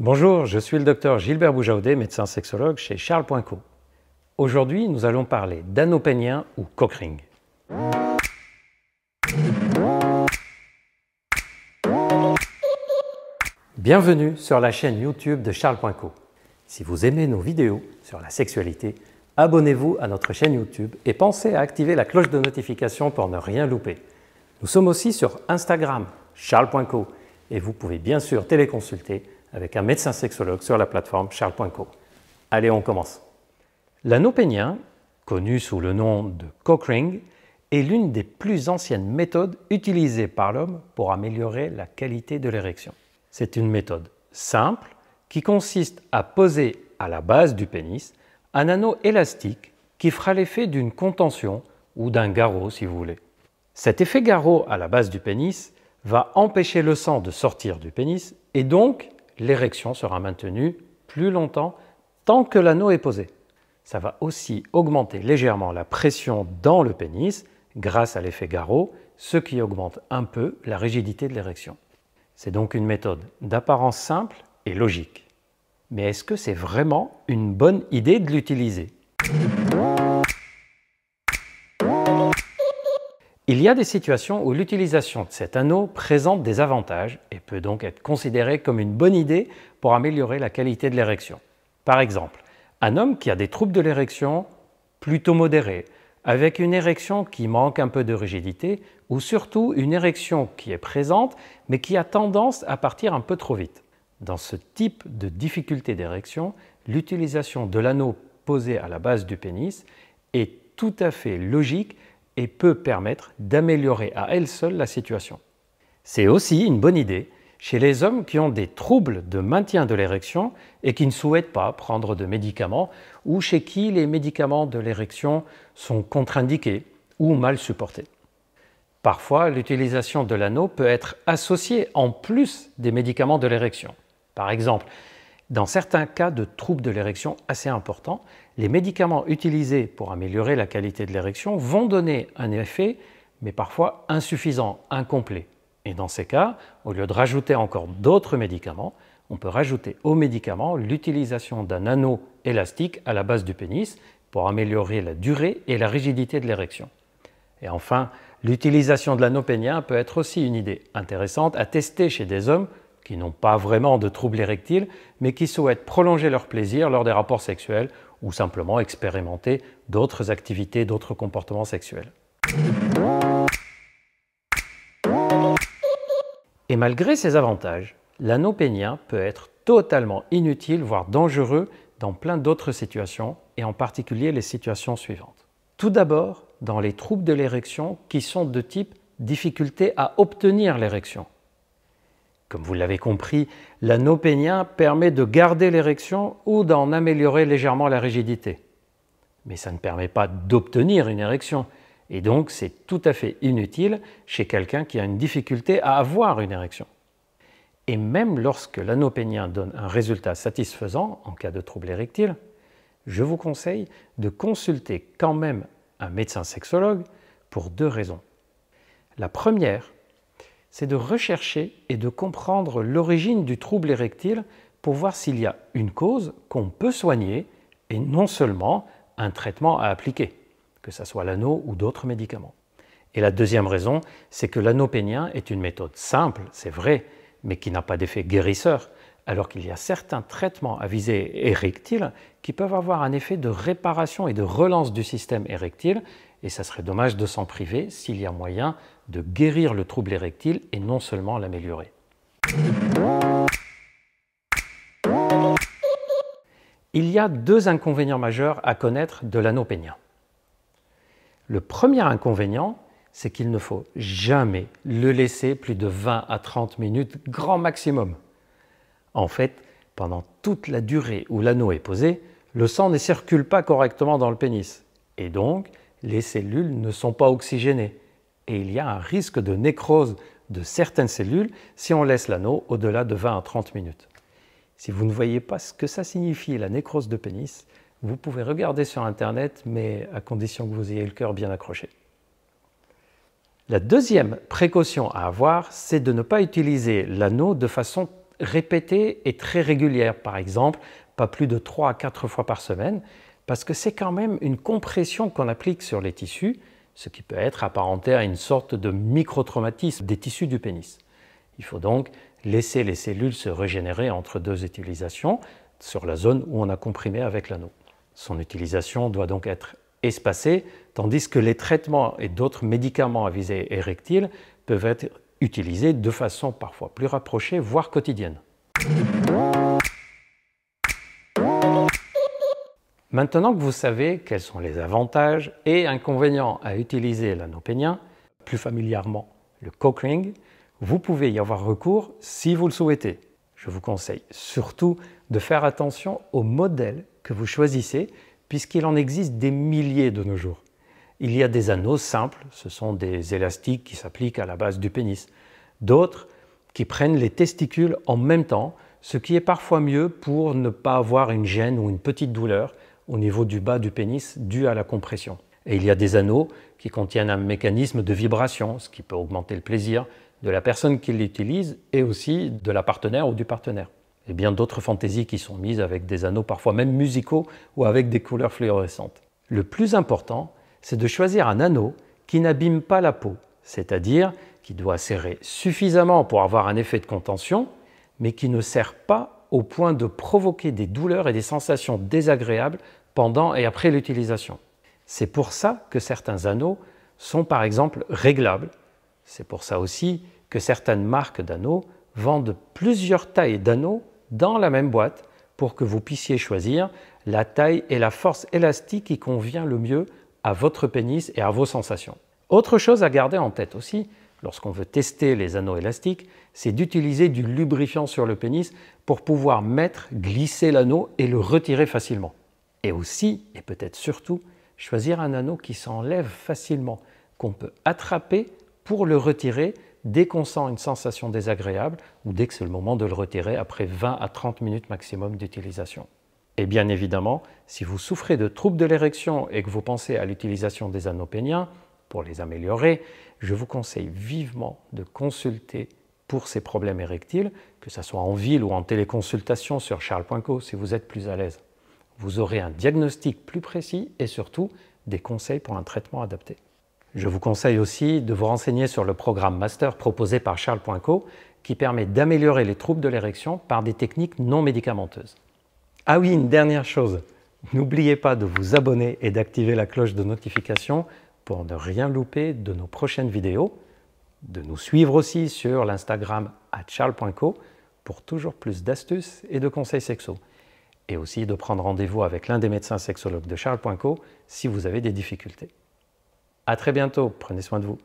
Bonjour, je suis le docteur Gilbert Boujaudet, médecin sexologue chez Charles Aujourd'hui, nous allons parler pénien ou cockring. Bienvenue sur la chaîne YouTube de Charles Si vous aimez nos vidéos sur la sexualité, abonnez-vous à notre chaîne YouTube et pensez à activer la cloche de notification pour ne rien louper. Nous sommes aussi sur Instagram, charles.co, et vous pouvez bien sûr téléconsulter avec un médecin sexologue sur la plateforme Charles Allez, on commence. L'anneau pénien, connu sous le nom de cockring, est l'une des plus anciennes méthodes utilisées par l'homme pour améliorer la qualité de l'érection. C'est une méthode simple qui consiste à poser à la base du pénis un anneau élastique qui fera l'effet d'une contention ou d'un garrot si vous voulez. Cet effet garrot à la base du pénis va empêcher le sang de sortir du pénis et donc l'érection sera maintenue plus longtemps tant que l'anneau est posé. Ça va aussi augmenter légèrement la pression dans le pénis grâce à l'effet garrot, ce qui augmente un peu la rigidité de l'érection. C'est donc une méthode d'apparence simple et logique. Mais est-ce que c'est vraiment une bonne idée de l'utiliser Il y a des situations où l'utilisation de cet anneau présente des avantages et peut donc être considérée comme une bonne idée pour améliorer la qualité de l'érection. Par exemple, un homme qui a des troubles de l'érection plutôt modérés, avec une érection qui manque un peu de rigidité, ou surtout une érection qui est présente mais qui a tendance à partir un peu trop vite. Dans ce type de difficulté d'érection, l'utilisation de l'anneau posé à la base du pénis est tout à fait logique et peut permettre d'améliorer à elle seule la situation. C'est aussi une bonne idée chez les hommes qui ont des troubles de maintien de l'érection et qui ne souhaitent pas prendre de médicaments ou chez qui les médicaments de l'érection sont contre-indiqués ou mal supportés. Parfois, l'utilisation de l'anneau peut être associée en plus des médicaments de l'érection. Par exemple, dans certains cas de troubles de l'érection assez importants, les médicaments utilisés pour améliorer la qualité de l'érection vont donner un effet, mais parfois insuffisant, incomplet. Et dans ces cas, au lieu de rajouter encore d'autres médicaments, on peut rajouter aux médicaments l'utilisation d'un anneau élastique à la base du pénis pour améliorer la durée et la rigidité de l'érection. Et enfin, l'utilisation de l'anneau pénien peut être aussi une idée intéressante à tester chez des hommes qui n'ont pas vraiment de troubles érectiles, mais qui souhaitent prolonger leur plaisir lors des rapports sexuels ou simplement expérimenter d'autres activités, d'autres comportements sexuels. Et malgré ces avantages, l'anneau pénien peut être totalement inutile, voire dangereux, dans plein d'autres situations, et en particulier les situations suivantes. Tout d'abord, dans les troubles de l'érection qui sont de type difficulté à obtenir l'érection. Comme vous l'avez compris, l'anneau permet de garder l'érection ou d'en améliorer légèrement la rigidité. Mais ça ne permet pas d'obtenir une érection, et donc c'est tout à fait inutile chez quelqu'un qui a une difficulté à avoir une érection. Et même lorsque l'anopénien donne un résultat satisfaisant en cas de trouble érectile, je vous conseille de consulter quand même un médecin sexologue pour deux raisons. La première, c'est de rechercher et de comprendre l'origine du trouble érectile pour voir s'il y a une cause qu'on peut soigner et non seulement un traitement à appliquer, que ce soit l'anneau ou d'autres médicaments. Et la deuxième raison, c'est que l'anneau pénien est une méthode simple, c'est vrai, mais qui n'a pas d'effet guérisseur, alors qu'il y a certains traitements à visée érectile qui peuvent avoir un effet de réparation et de relance du système érectile et ça serait dommage de s'en priver s'il y a moyen de guérir le trouble érectile et non seulement l'améliorer. Il y a deux inconvénients majeurs à connaître de l'anneau pénien. Le premier inconvénient, c'est qu'il ne faut jamais le laisser plus de 20 à 30 minutes grand maximum. En fait, pendant toute la durée où l'anneau est posé, le sang ne circule pas correctement dans le pénis. Et donc, les cellules ne sont pas oxygénées et il y a un risque de nécrose de certaines cellules si on laisse l'anneau au-delà de 20 à 30 minutes. Si vous ne voyez pas ce que ça signifie la nécrose de pénis, vous pouvez regarder sur Internet, mais à condition que vous ayez le cœur bien accroché. La deuxième précaution à avoir, c'est de ne pas utiliser l'anneau de façon répétée et très régulière, par exemple, pas plus de 3 à 4 fois par semaine, parce que c'est quand même une compression qu'on applique sur les tissus, ce qui peut être apparenté à une sorte de micro-traumatisme des tissus du pénis. Il faut donc laisser les cellules se régénérer entre deux utilisations sur la zone où on a comprimé avec l'anneau. Son utilisation doit donc être espacée, tandis que les traitements et d'autres médicaments à visée érectile peuvent être utilisés de façon parfois plus rapprochée, voire quotidienne. Maintenant que vous savez quels sont les avantages et inconvénients à utiliser l'anneau pénien, plus familièrement le cockring, vous pouvez y avoir recours si vous le souhaitez. Je vous conseille surtout de faire attention au modèle que vous choisissez puisqu'il en existe des milliers de nos jours. Il y a des anneaux simples, ce sont des élastiques qui s'appliquent à la base du pénis. D'autres qui prennent les testicules en même temps, ce qui est parfois mieux pour ne pas avoir une gêne ou une petite douleur au niveau du bas du pénis dû à la compression. Et il y a des anneaux qui contiennent un mécanisme de vibration, ce qui peut augmenter le plaisir de la personne qui l'utilise et aussi de la partenaire ou du partenaire. Et bien d'autres fantaisies qui sont mises avec des anneaux parfois même musicaux ou avec des couleurs fluorescentes. Le plus important, c'est de choisir un anneau qui n'abîme pas la peau, c'est-à-dire qui doit serrer suffisamment pour avoir un effet de contention, mais qui ne sert pas au point de provoquer des douleurs et des sensations désagréables pendant et après l'utilisation. C'est pour ça que certains anneaux sont par exemple réglables. C'est pour ça aussi que certaines marques d'anneaux vendent plusieurs tailles d'anneaux dans la même boîte pour que vous puissiez choisir la taille et la force élastique qui convient le mieux à votre pénis et à vos sensations. Autre chose à garder en tête aussi, lorsqu'on veut tester les anneaux élastiques, c'est d'utiliser du lubrifiant sur le pénis pour pouvoir mettre, glisser l'anneau et le retirer facilement. Et aussi, et peut-être surtout, choisir un anneau qui s'enlève facilement, qu'on peut attraper pour le retirer dès qu'on sent une sensation désagréable ou dès que c'est le moment de le retirer après 20 à 30 minutes maximum d'utilisation. Et bien évidemment, si vous souffrez de troubles de l'érection et que vous pensez à l'utilisation des anneaux péniens pour les améliorer, je vous conseille vivement de consulter pour ces problèmes érectiles, que ce soit en ville ou en téléconsultation sur charles.co si vous êtes plus à l'aise. Vous aurez un diagnostic plus précis et surtout des conseils pour un traitement adapté. Je vous conseille aussi de vous renseigner sur le programme master proposé par Charles.co qui permet d'améliorer les troubles de l'érection par des techniques non médicamenteuses. Ah oui, une dernière chose, n'oubliez pas de vous abonner et d'activer la cloche de notification pour ne rien louper de nos prochaines vidéos, de nous suivre aussi sur l'Instagram à charles.co pour toujours plus d'astuces et de conseils sexuels et aussi de prendre rendez-vous avec l'un des médecins sexologues de Charles Poinco si vous avez des difficultés. À très bientôt, prenez soin de vous.